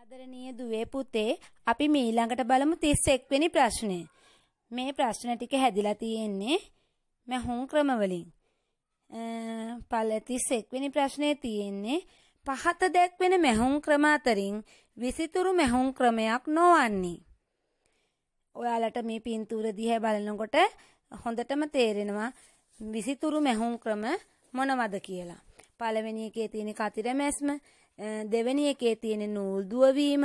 ආදරණීය දුවේ පුතේ අපි මීළඟට බලමු 31 වෙනි ප්‍රශ්නය. මේ ප්‍රශ්න ටික හැදිලා තියෙන්නේ මහුම් ක්‍රම වලින්. පළ 31 වෙනි ප්‍රශ්නේ තියෙන්නේ පහත දැක්වෙන මහුම් ක්‍රම අතරින් විසිතුරු මහුම් ක්‍රමයක් නොවන්නේ. ඔයාලට මේ පින්තූර දිහා බලනකොට හොඳටම තේරෙනවා විසිතුරු මහුම් ක්‍රම මොනවද කියලා. පළවෙනි එකේ තියෙන කතිර මැස්ම දෙවැනි එකේ තියෙන නූල් දුවවීම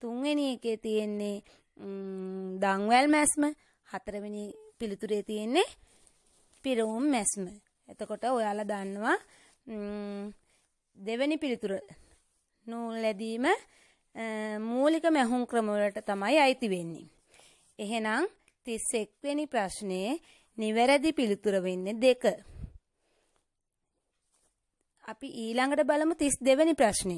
තුන්වෙනි එකේ තියෙන්නේ දංවැල් මැස්ම හතරවෙනි පිළිතුරේ තියෙන්නේ පිරවුම් මැස්ම එතකොට ඔයාලා දන්නවා දෙවැනි පිළිතුර නූල් ලැදීම මූලික මැහුම් ක්‍රමවලට තමයි අයිති වෙන්නේ. එහෙනම් 31 වෙනි ප්‍රශ්නයේ නිවැරදි පිළිතුර වෙන්නේ 2. අපි ඊළඟට බලමු 32 වෙනි ප්‍රශ්නය.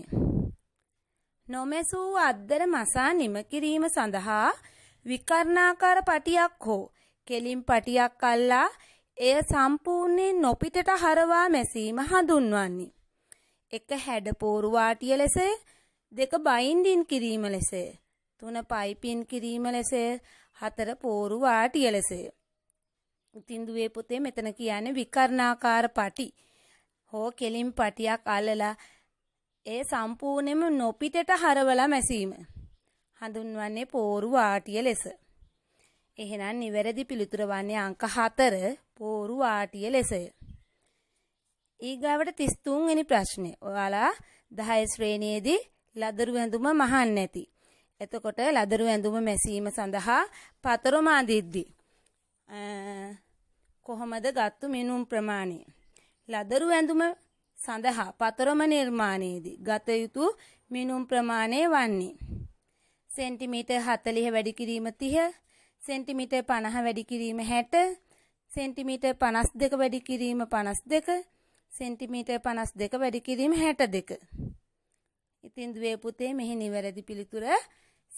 නොමැසූ අද්දර මසා නිම කිරීම සඳහා විකර්ණාකාර පටියක් හෝ කෙලින් පටියක් අල්ලා එය සම්පූර්ණයෙන් නොපිටට හරවා මැසීම හඳුන්වන්නේ. එක හැඩ පෝරු වාටිය ලෙස, දෙක බයින්ඩින් කිරීම ලෙස, තුන පයිපින් කිරීම ලෙස, හතර පෝරු වාටිය ලෙස. ඉතින් දුවේ පුතේ මෙතන කියන්නේ විකර්ණාකාර පටි. හෝ කෙලින් පටියක් අල්ලලා ඒ සම්පූර්ණයෙන්ම නොපිටට හරවලා මැසීම හඳුන්වන්නේ පෝරු වාටිය ලෙස. එහෙනම් නිවැරදි පිළිතුර වන්නේ අංක 4 පෝරු වාටිය ලෙසය. ඊගාවට 33 වෙනි ප්‍රශ්නේ. ඔයාලා 10 ශ්‍රේණියේදී ලදරු ඇඳුම මහන්න ඇති. එතකොට ලදරු ඇඳුම මැසීම සඳහා පතරොම අඳිද්දි කොහොමද ගත්තු මිනුම් ප්‍රමාණය? ලදරු ඇඳුම සඳහා පතරම නිර්මාණයේදී ගත යුතු මිනුම් ප්‍රමාණය වන්නේ සෙන්ටිමීටර් 40 වැඩි කිරීම 30 සෙන්ටිමීටර් 50 වැඩි කිරීම 60 සෙන්ටිමීටර් 52 වැඩි කිරීම 52 සෙන්ටිමීටර් 52 වැඩි කිරීම 62 ඉතින් දුවේ පුතේ මෙහි නිවැරදි පිළිතුර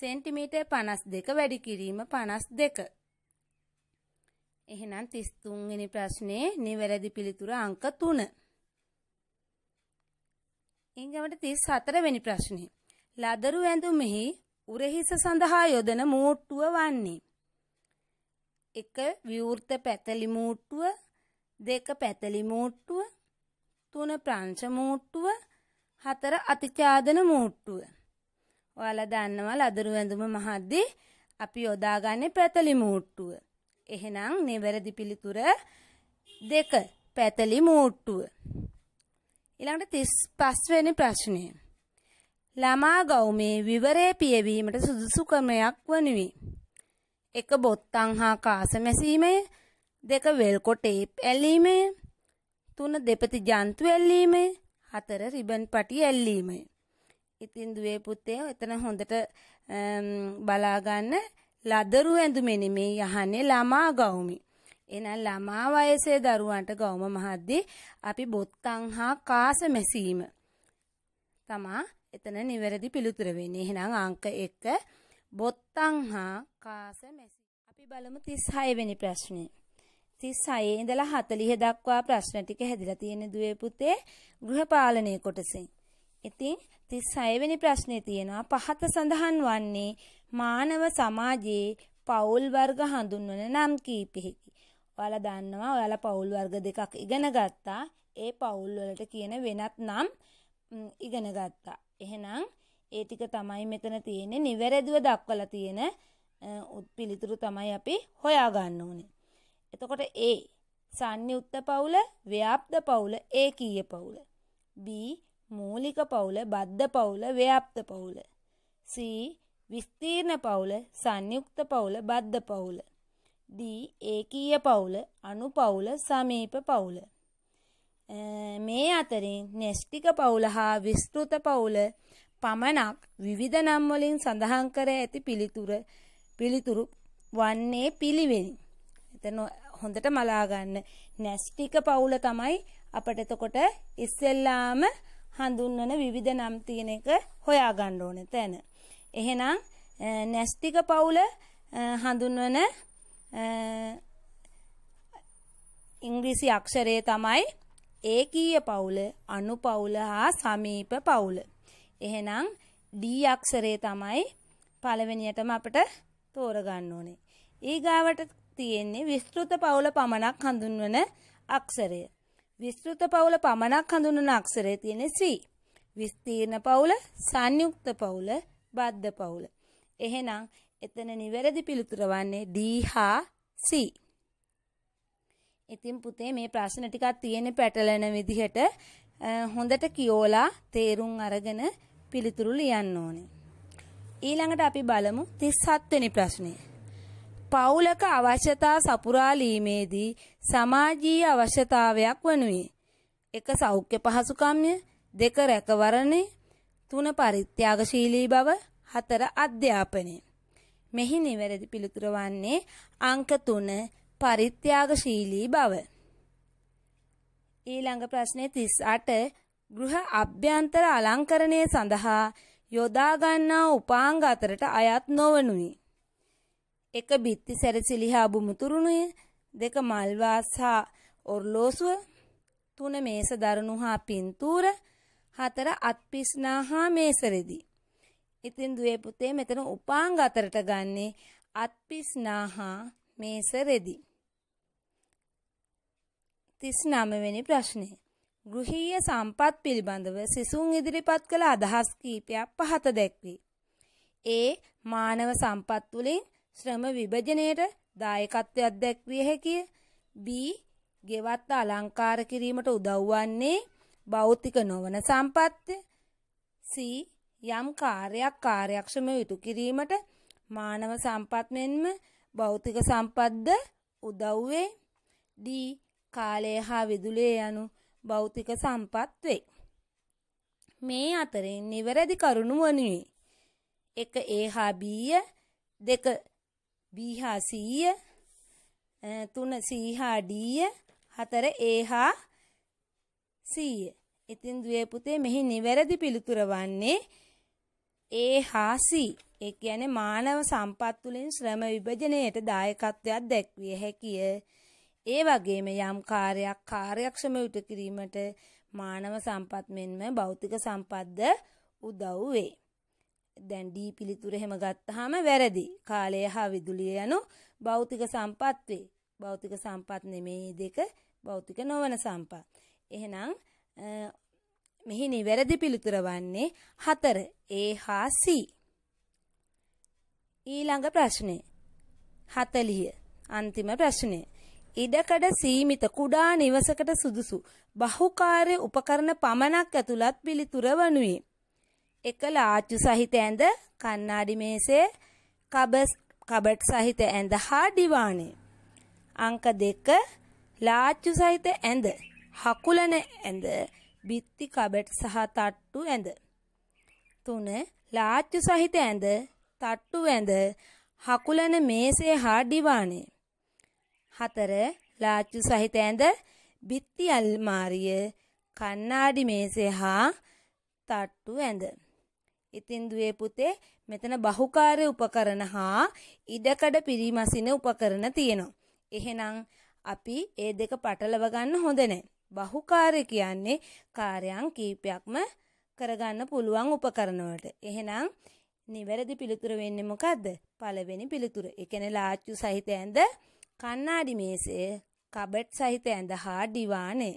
සෙන්ටිමීටර් 52 වැඩි කිරීම 52 එහෙනම් 33 වෙනි ප්‍රශ්නේ නිවැරදි පිළිතුර අංක 3. ඊගමට 34 වෙනි ප්‍රශ්නේ. ලදරු ඇඳුමෙහි උරහිස සඳහා යොදන මූට්ටුව වන්නේ. 1 විවෘත පැතලි මූට්ටුව, 2 පැතලි මූට්ටුව, 3 ප්‍රංශ මූට්ටුව, 4 අතිචාදන මූට්ටුව. ඔයාලා දන්නවා ලදරු ඇඳුම මහද්දී අපි යොදාගන්නේ පැතලි මූට්ටුව. එහෙනම් නිවැරදි පිළිතුර දෙක පැතලි මූට්ටුව. ඊළඟට 35 වෙනි ප්‍රශ්නය. ළමා ගෞමේ විවරය පියවීමට සුදුසු ක්‍රමයක් වනුවේ. එක බොත්තම් හා කාස මැසීමය, දෙක වෙල්කො ටේප් ඇල්ලීමය, තුන දෙපති ජන්තු ඇල්ලීමය, හතර රිබන් පටි ඇල්ලීමය. ඉතින් දුවේ පුතේ එතන හොඳට බලා ගන්න ලදරු ඇඳුමේ නෙමේ යහන්නේ ළමා ගවුමි. එහෙනම් ළමා වයසේ දරුවන්ට ගවුම මහද්දී අපි බොත්තම් හා කාස මැසීම තමා එතන නිවැරදි පිළිතුර වෙන්නේ. එහෙනම් අංක 1 බොත්තම් හා කාස මැසීම. අපි බලමු 36 වෙනි ප්‍රශ්නේ. 36 ඉඳලා 40 දක්වා ප්‍රශ්න ටික හැදිලා තියෙන දුවේ පුතේ ගෘහපාලනයේ කොටසින්. ඉතින් 36 වෙනි ප්‍රශ්නේ තියෙනවා පහත සඳහන් වන්නේ මානව සමාජයේ පෞල් වර්ග හඳුන්වන නම් කීපෙකි. ඔයාලා දන්නවා ඔයාලා පෞල් වර්ග දෙකක් ඉගෙන ගත්තා. ඒ පෞල් වලට කියන වෙනත් නම් ඉගෙන ගත්තා. එහෙනම් ඒ ටික තමයි මෙතන තියෙන්නේ නිවැරදිව දක්වලා තියෙන පිළිතුරු තමයි අපි හොයාගන්න ඕනේ. එතකොට ඒ සංයුක්ත පවුල ව්‍යාප්ත පවුල ඒකීය පවුල. B මූලික පවුල බද්ධ පවුල ව්‍යාප්ත පවුල. C. විස්තීර්ණ පවුල සංයුක්ත පවුල බද්ධ පවුල. D. ඒකීය පවුල අණු පවුල සමීප පවුල. මේ අතරින් නෙෂ්ටික පවුල හා විස්තෘත පවුල පමණක් විවිධ නම්වලින් සඳහන් කර ඇති පිළිතුර පිළිතුරු වන්නේ පිළිවෙනි. එතන හොඳට මලාගන්න නැස්ටික පවුල තමයි අපට එතකොට ඉස්සෙල්ලාම හඳුන්වන විවිධ නම් තියෙන එක හොයාගන්න ඕන තැන. එහෙනම් නැස්තික පවුල හඳුන්වන ඉංග්‍රීසි අක්ෂරය තමයි ඒකීය පවුල, අනුපවුල හා සමීප පවුල. එහෙනම් D අක්ෂරය තමයි පළවෙනියටම අපිට තෝරගන්න ඕනේ. ඊගාවට තියෙන්නේ විස්තෘත පවුල පමණක් හඳුන්වන අක්ෂරය. විස්තෘත පවුල පමණක් හඳුනන අක්ෂරය තියෙන සී. විස්තීර්ණ පවුල සංයුක්ත පවුල බද්ධ පවුල. එහෙනම් එතන නිවැරදි පිළිතුර වන්නේ ඩී හා සී. ඉතින් පුතේ මේ ප්‍රශ්න ටිකක් තියෙන පැටලෙන විදිහට හොඳට කියෝලා තේරුම් අරගෙන පිළිතුරු ලියන්න ඕනේ. ඊළඟට අපි බලමු 37 වෙනි ප්‍රශ්නේ. පවුලක අවශ්‍යතා සපුරාලීමේදී සමාජීය අවශ්‍යතාවයක් වනුයේ. එක සෞඛ්‍ය පහසුකම්ය දෙක රැකවරණය තුන පරිත්‍යාගශීලී බව හතර අධ්‍යාපනය. මෙහි නිවැරදි පිළිතුර වන්නේ අංක තුන පරිත්‍යාගශීලී බව. ඊළඟ ප්‍රශ්නය තිස් අට ගෘහ අභ්‍යන්තර අලංකරණය සඳහා යොදාගන්නා උපාංග අතරට අයත් නොවනුයි. එක බිත්ති සැරසිලි හා බුමුතුරුණුය දෙක මල්වාස් හා ඔර්ලෝසුව තුන මේස දරණු හා පින්තූර හතර අත්පිස්නා හා මේසරෙදි. ඉතින් දුවේ පුතේ මෙතන උපාංග අතරට ගන්නේ අත්පිස්නා හා මේසරෙදි. තිස් නමවෙනි ප්‍රශ්නය. ගෘහීය සම්පත් පිළිබඳව සිසුන් ඉදිරිපත් කළ අදහස් කීපයක් පහත දැක්වී. ඒ මානව සම්පත් තුළින් ශ්‍රම විභජනයට දායකත්වයක් දැක්විය හැකිය. B. ගෙවත්ත අලංකාර කිරීමට උදව්වන්නේ භෞතික නොවන සම්පත්ය. C. යම් කාර්යයක් කාර්යක්ෂමව ඉටු කිරීමට මානව සම්පත් මෙන්ම භෞතික සම්පත්ද උදව්වේ. D. කාලය හා විදුලේ යනු භෞතික සම්පත් වේ. මේ අතරින් නිවැරදි කරුණු වනුවේ. එක ඒ හා බීය දෙක බීහා සීය තුන සීහා ඩීය හතර ඒහා සීය ඉතින් දුවේ පුතේ මෙහි නිවැරදි පිළිතුර වන්නේ ඒ හා සී ඒ කියන්නේ මානව සම්පත් තුළින් ශ්‍රම විභජනයට දායකත්වයක් දැක්විය හැකිය. ඒ වගේම යම් කාර්යයක් කාර්යක්ෂම යුතු කිරීමට මානව සම්පත් මෙන්ම භෞතික සම්පත්ද උදව් වේ. දැන් ඩී පිළිතුර එහෙම ගත්තාම වැරදි. කාලය හා විදුලිය යනු භෞතික සම්පත් වේ. භෞතික සම්පත් නෙමේ දෙක භෞතික නොවන සම්පත්. එහෙනම් මෙහි නිවැරදි පිළිතුර වන්නේ 4 A හා C. ඊළඟ ප්‍රශ්නේ 40 අන්තිම ප්‍රශ්නේ ඉඩකඩ සීමිත කුඩා නිවසකට සුදුසු බහුකාර්ය උපකරණ පමණක් ඇතුළත් පිළිතුර වනුයේ එක ලාච්චු සහිත ඇඳ කන්නාඩි මේසේ කබස් කබට් සහිත ඇඳ හා දිවානේ. අංක දෙක ලාච්චු සහිත ඇඳ හකුලන ඇඳ බිත්ති කබට් සහ තට්ටු ඇඳ. තුන ලාච්චු සහිත ඇඳ තට්ටු ඇඳ හකුලන මේසේ හා දිවානේ. හතර ලාච්චු සහිත ඇඳ බිත්ති අල්මාරිය කන්නාඩි මේසේ හා තට්ටු ඇඳ. ඉතින් දුවේ පුතේ මෙතන බහුකාර්ය උපකරණ හා ඉඩකඩ පිරිමසින උපකරණ තියෙනවා. එහෙනම් අපි ඒ දෙක පටලව ගන්න හොඳ නැහැ. බහුකාර්ය කියන්නේ කාර්යයන් කීපයක්ම කරගන්න පුළුවන් උපකරණ වලට. එහෙනම් නිවැරදි පිළිතුර වෙන්නේ මොකද්ද? පළවෙනි පිළිතුර. ඒ කියන්නේ ලාච්චු සහිත ඇඳ, කණ්ණාඩි මේසය, කබඩ් සහිත ඇඳ හා දිවානේ.